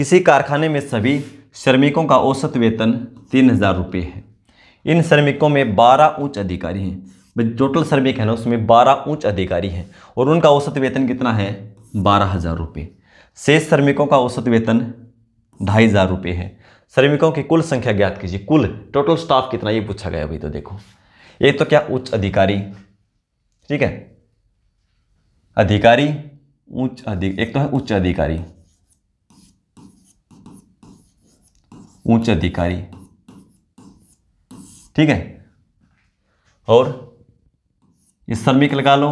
किसी कारखाने में सभी श्रमिकों का औसत वेतन तीन हज़ार रुपये है इन श्रमिकों में बारह उच्च अधिकारी हैं टोटल श्रमिक है ना उसमें बारह उच्च अधिकारी हैं और उनका औसत वेतन कितना है बारह हज़ार रुपये शेष श्रमिकों का औसत वेतन ढाई हज़ार रुपये है श्रमिकों की कुल संख्या ज्ञात कीजिए कुल टोटल स्टाफ कितना ये पूछा गया अभी तो देखो एक तो क्या उच्च अधिकारी ठीक है अधिकारी उच्च अधिक एक तो है उच्च अधिकारी उच्च अधिकारी ठीक है और इस श्रमिक लगा लो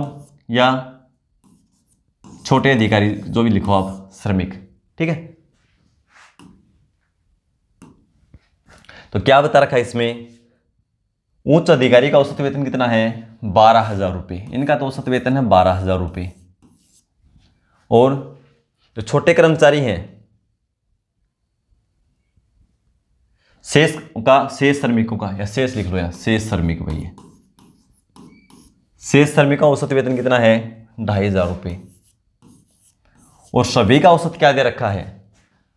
या छोटे अधिकारी जो भी लिखो आप श्रमिक ठीक है तो क्या बता रखा है इसमें उच्च अधिकारी का औसत वेतन कितना है बारह हजार रुपये इनका तो औसत वेतन है बारह हजार रुपये और जो छोटे कर्मचारी हैं शेष का शेष श्रमिकों का या शेष लिख लो या शेष श्रमिक भैया शेष श्रमिक का औसत वेतन कितना है ढाई हजार रुपये और सभी का औसत क्या दे रखा है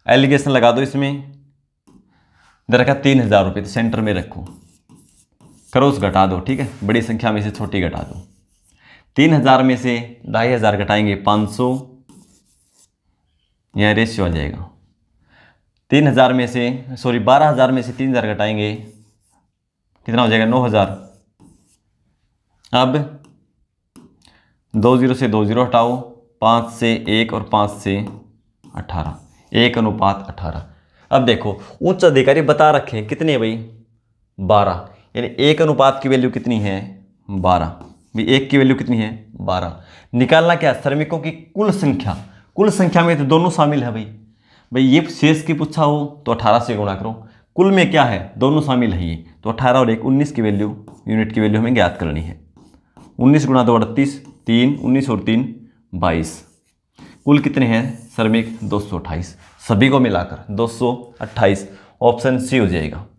एलिगेशन लगा दो इसमें दे रखा तीन हजार रुपये तो सेंटर में रखो करो उस घटा दो ठीक है बड़ी संख्या में से छोटी घटा दो तीन हजार में से ढाई हजार घटाएंगे पाँच सौ यहाँ रेशियो आ जाएगा तीन हज़ार में से सॉरी बारह हज़ार में से तीन हज़ार घटाएंगे कितना हो जाएगा नौ हज़ार अब दो ज़ीरो से दो ज़ीरो हटाओ पाँच से एक और पाँच से अठारह एक अनुपात अठारह अब देखो उच्च अधिकारी बता रखे हैं कितने भाई बारह यानी एक अनुपात की वैल्यू कितनी है बारह भी एक की वैल्यू कितनी है बारह निकालना क्या श्रमिकों की कुल संख्या कुल संख्या में तो दोनों शामिल है भाई भाई ये शेष की पूछा हो तो अठारह से गुणा करो कुल में क्या है दोनों शामिल है ये तो अठारह और एक उन्नीस की वैल्यू यूनिट की वैल्यू हमें ज्ञात करनी है उन्नीस गुणा दो अड़तीस तीन उन्नीस और तीन बाईस कुल कितने हैं श्रमिक दो सौ अट्ठाईस सभी को मिलाकर दो सौ अट्ठाईस ऑप्शन सी हो जाएगा